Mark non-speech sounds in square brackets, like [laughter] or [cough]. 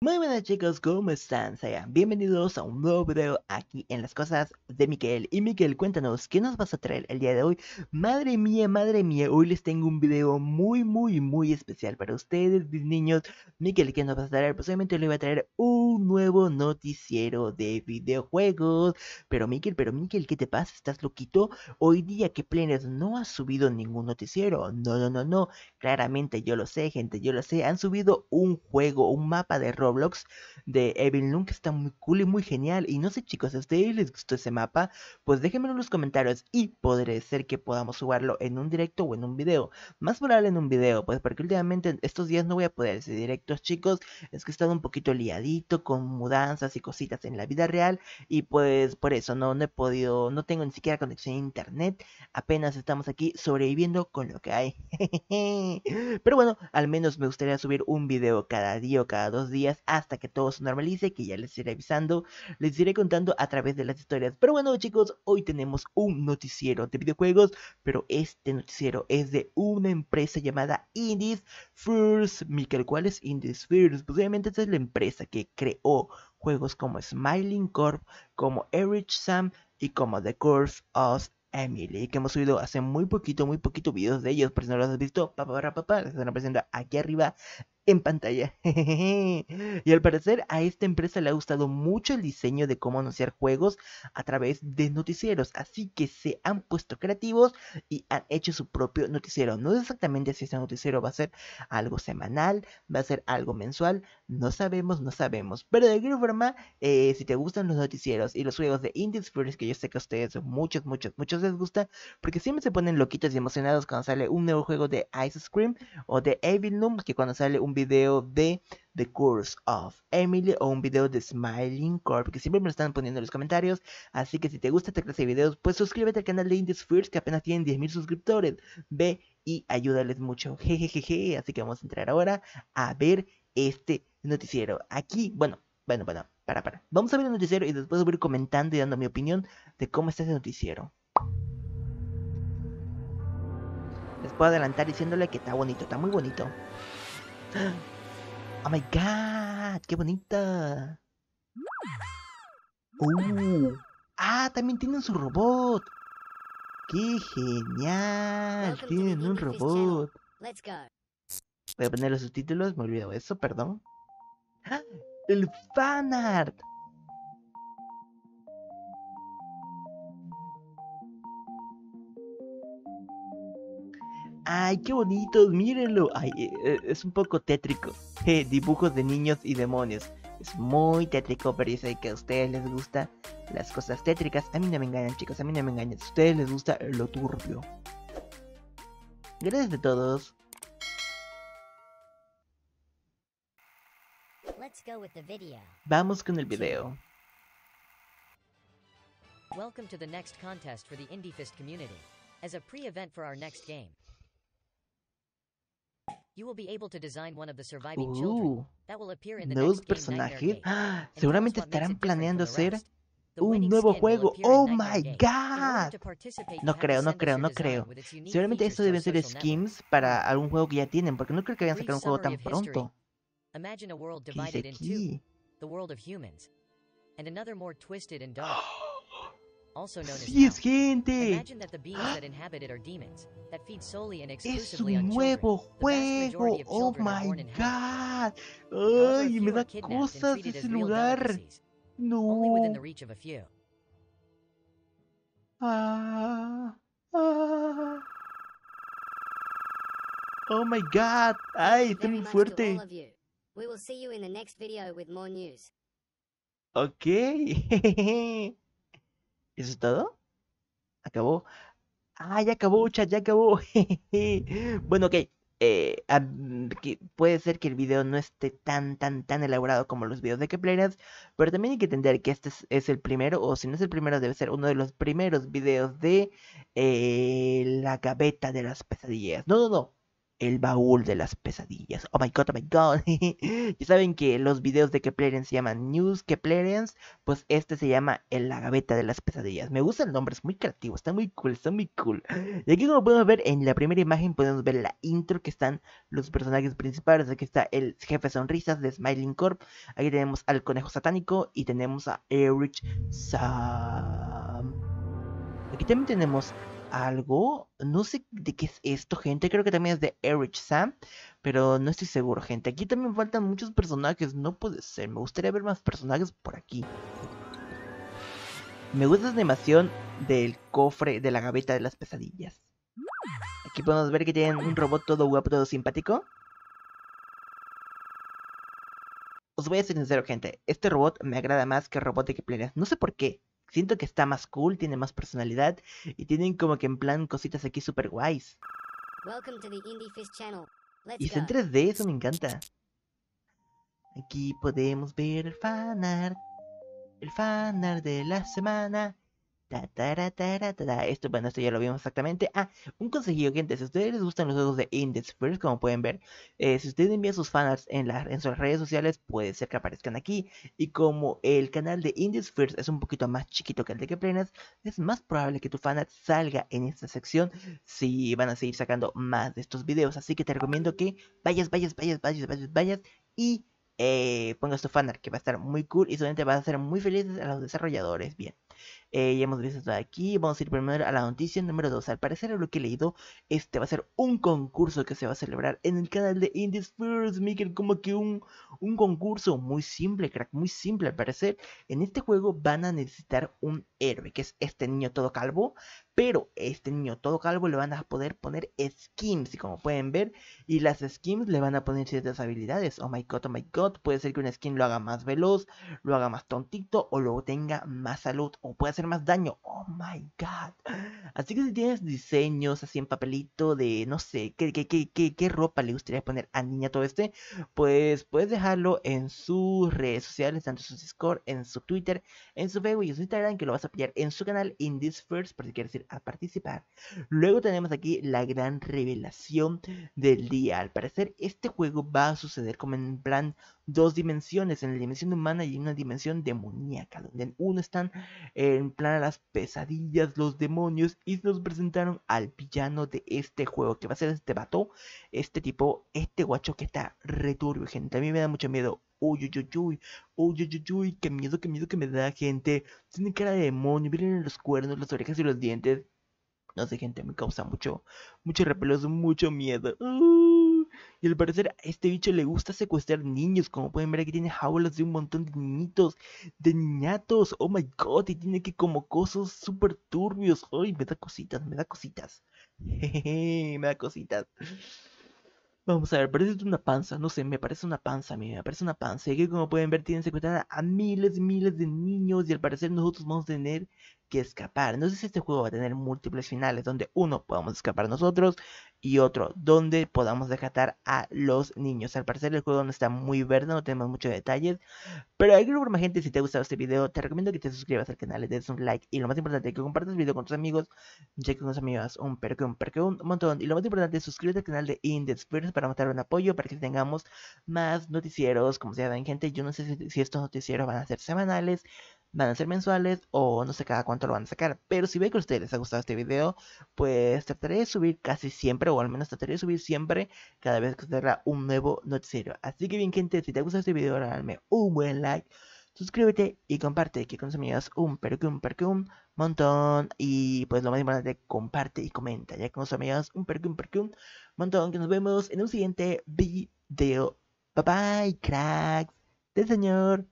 Muy buenas chicos, ¿cómo están? Sean bienvenidos a un nuevo video aquí en las cosas de Miquel Y Miquel, cuéntanos, ¿qué nos vas a traer el día de hoy? Madre mía, madre mía, hoy les tengo un video muy, muy, muy especial para ustedes, mis niños Miquel, ¿qué nos vas a traer? Pues le voy a traer un nuevo noticiero de videojuegos Pero Miquel, pero Miquel, ¿qué te pasa? ¿Estás loquito? Hoy día que planes? no ha subido ningún noticiero No, no, no, no, claramente yo lo sé, gente, yo lo sé Han subido un juego, un mapa de rol Roblox de Evil nunca que está muy cool y muy genial. Y no sé, chicos, si a ustedes les gustó ese mapa, pues déjenmelo en los comentarios y podré ser que podamos jugarlo en un directo o en un video. Más probable en un video, pues porque últimamente estos días no voy a poder hacer directos, chicos. Es que he estado un poquito liadito con mudanzas y cositas en la vida real. Y pues por eso no he podido, no tengo ni siquiera conexión a internet. Apenas estamos aquí sobreviviendo con lo que hay. [laughs] Pero bueno, al menos me gustaría subir un video cada día o cada dos días hasta que todo se normalice, que ya les iré avisando, les iré contando a través de las historias. Pero bueno chicos, hoy tenemos un noticiero de videojuegos, pero este noticiero es de una empresa llamada Indies First, Michael, ¿cuál es Indies First? Pues, obviamente esta es la empresa que creó juegos como Smiling Corp, como Erich Sam y como The Curse of Emily, que hemos subido hace muy poquito, muy poquito videos de ellos, por si no los has visto, papá, papá, les están apareciendo aquí arriba en pantalla. [laughs] y al parecer a esta empresa le ha gustado mucho el diseño de cómo anunciar juegos a través de noticieros, así que se han puesto creativos y han hecho su propio noticiero. No sé exactamente si este noticiero va a ser algo semanal, va a ser algo mensual, no sabemos, no sabemos. Pero de alguna forma, eh, si te gustan los noticieros y los juegos de Indies Furious que yo sé que a ustedes muchos, muchos, muchos les gusta, porque siempre se ponen loquitos y emocionados cuando sale un nuevo juego de Ice Scream o de Evil Noom, que cuando sale un video de The Course of Emily o un video de Smiling Corp, que siempre me lo están poniendo en los comentarios. Así que si te gusta esta clase de videos, pues suscríbete al canal de Indies First, que apenas tienen 10.000 suscriptores. Ve y ayúdales mucho. Jejejeje. [laughs] Así que vamos a entrar ahora a ver este noticiero. Aquí, bueno, bueno, bueno, para, para. Vamos a ver el noticiero y después voy a ir comentando y dando mi opinión de cómo está ese noticiero. Les puedo adelantar diciéndole que está bonito, está muy bonito. [gasps] Oh my god, qué bonita. Uh. ah, también tienen su robot. ¡Qué genial! Tienen un robot. Voy a poner los subtítulos, me de eso, perdón. [gasps] ¡El fanart! ¡Ay, qué bonitos! ¡Mírenlo! Ay, e, e, es un poco tétrico. dibujos de niños y demonios. Es muy tétrico, pero yo que a ustedes les gusta las cosas tétricas. A mí no me engañan, chicos, a mí no me engañan. A ustedes les gusta lo turbio. Gracias a todos. Vamos con el video. contest pre you will be able to design one of the personajes. ¡ah! seguramente estarán planeando hacer un nuevo juego. Oh my god. No creo, no creo, no creo. Seguramente esto deben ser skins para algún juego que ya tienen, porque no creo que vayan a sacar un juego tan pronto. dice and another more twisted and dark. [gasps] [gasps] ¡Ah! ¡Sí es gente! ¡Es un nuevo juego! ¡Oh, my God! ¡Ay, me da cosas ese lugar! ¡No! ¡Oh, my God! ¡Ay, estoy muy fuerte! We will see you in the next video with more news. Okay. [laughs] ¿Eso es todo? ¿Acabó? Ah, ya acabó, mm. chat, ya acabó. [laughs] bueno, ok. [laughs] Eh, que puede ser que el video no esté tan, tan, tan elaborado como los videos de que pero también hay que entender que este es, el primero, o si no es el primero, debe ser uno de los primeros videos de eh, la gaveta de las pesadillas. No, no, no el baúl de las pesadillas. Oh my god, oh my god. [laughs] ya saben que los videos de Keplerians se llaman News Keplerians pues este se llama el La Gaveta de las Pesadillas. Me gusta el nombre, es muy creativo, está muy cool, está muy cool. Y aquí como podemos ver en la primera imagen podemos ver la intro que están los personajes principales. Aquí está el jefe sonrisas de Smiling Corp. Aquí tenemos al conejo satánico y tenemos a Erich Sam. Aquí también tenemos algo. No sé de qué es esto, gente. Creo que también es de Erich Sam. Pero no estoy seguro, gente. Aquí también faltan muchos personajes. No puede ser. Me gustaría ver más personajes por aquí. Me gusta la animación del cofre de la gaveta de las pesadillas. Aquí podemos ver que tienen un robot todo guapo, todo simpático. Os voy a ser sincero, gente. Este robot me agrada más que el robot de Kepler. No sé por qué siento que está más cool, tiene más personalidad y tienen como que en plan cositas aquí super guays. Y es en 3D, eso me encanta. Aquí podemos ver el fanart. El fanart de la semana esto, bueno, esto ya lo vimos exactamente. Ah, un consejillo, gente. Si a ustedes les gustan los juegos de Index First, como pueden ver, eh, si ustedes envían sus fanarts en, en sus redes sociales, puede ser que aparezcan aquí. Y como el canal de Index First es un poquito más chiquito que el de que es más probable que tu fanart salga en esta sección si van a seguir sacando más de estos videos. Así que te recomiendo que vayas, vayas, vayas, vayas, vayas, vayas y eh, pongas tu fanart, que va a estar muy cool y solamente va a ser muy felices a los desarrolladores. Bien. Eh, ya hemos visto todo aquí. Vamos a ir primero a la noticia número 2. Al parecer, lo que he leído, este va a ser un concurso que se va a celebrar en el canal de Indies First, Miguel. Como que un, un concurso muy simple, crack, muy simple. Al parecer, en este juego van a necesitar un héroe, que es este niño todo calvo. Pero este niño todo calvo le van a poder poner skins, y como pueden ver. Y las skins le van a poner ciertas habilidades. Oh my god, oh my god. Puede ser que una skin lo haga más veloz, lo haga más tontito, o lo tenga más salud, o pueda hacer más daño. Oh my god. Así que si tienes diseños así en papelito de, no sé, qué, qué, qué, ropa le gustaría poner a Niña Todo Este, pues puedes dejarlo en sus redes sociales, tanto en su Discord, en su Twitter, en su Facebook y en su Instagram, que lo vas a pillar en su canal In This First, por si quieres ir a participar. Luego tenemos aquí la gran revelación del día. Al parecer, este juego va a suceder como en plan dos dimensiones, en la dimensión humana y en una dimensión demoníaca, donde en uno están... el en plan a las pesadillas, los demonios y nos presentaron al villano de este juego, que va a ser este vato, este tipo, este guacho que está returbio, gente. A mí me da mucho miedo. Uy, uy, uy, uy, uy, uy, uy, qué miedo, qué miedo que me da, gente. Tiene cara de demonio, miren los cuernos, las orejas y los dientes. No sé, gente, me causa mucho, mucho repeloso, mucho miedo. Y al parecer a este bicho le gusta secuestrar niños. Como pueden ver aquí tiene jaulas de un montón de niñitos, de niñatos. Oh my god, y tiene que como cosas súper turbios. Ay, me da cositas, me da cositas. Jejeje, [laughs] me da cositas. Vamos a ver, parece una panza, no sé, me parece una panza a mí, me parece una panza. Y que como pueden ver tienen secuestrada a miles y miles de niños y al parecer nosotros vamos a tener que escapar. No sé si este juego va a tener múltiples finales donde uno podamos escapar nosotros y otro donde podamos rescatar a los niños. Al parecer el juego no está muy verde, no tenemos muchos detalles. Pero hay que más gente, si te ha gustado este video, te recomiendo que te suscribas al canal, le des un like. Y lo más importante, que compartas el video con tus amigos, ya que con tus amigos un perque, un perque, un montón. Y lo más importante, suscríbete al canal de Index Indespires para mostrar un apoyo, para que tengamos más noticieros. Como se dan gente, yo no sé si estos noticieros van a ser semanales van a ser mensuales o no sé cada cuánto lo van a sacar. Pero si ve que a ustedes les ha gustado este video, pues trataré de subir casi siempre, o al menos trataré de subir siempre cada vez que salga un nuevo noticiero. Así que bien gente, si te ha gustado este video, dame un buen like, suscríbete y comparte, que con sus amigos un percum percum montón. Y pues lo más importante, comparte y comenta, ya con sus amigos un percum percum montón. Que nos vemos en un siguiente video. Bye bye, cracks. Del señor.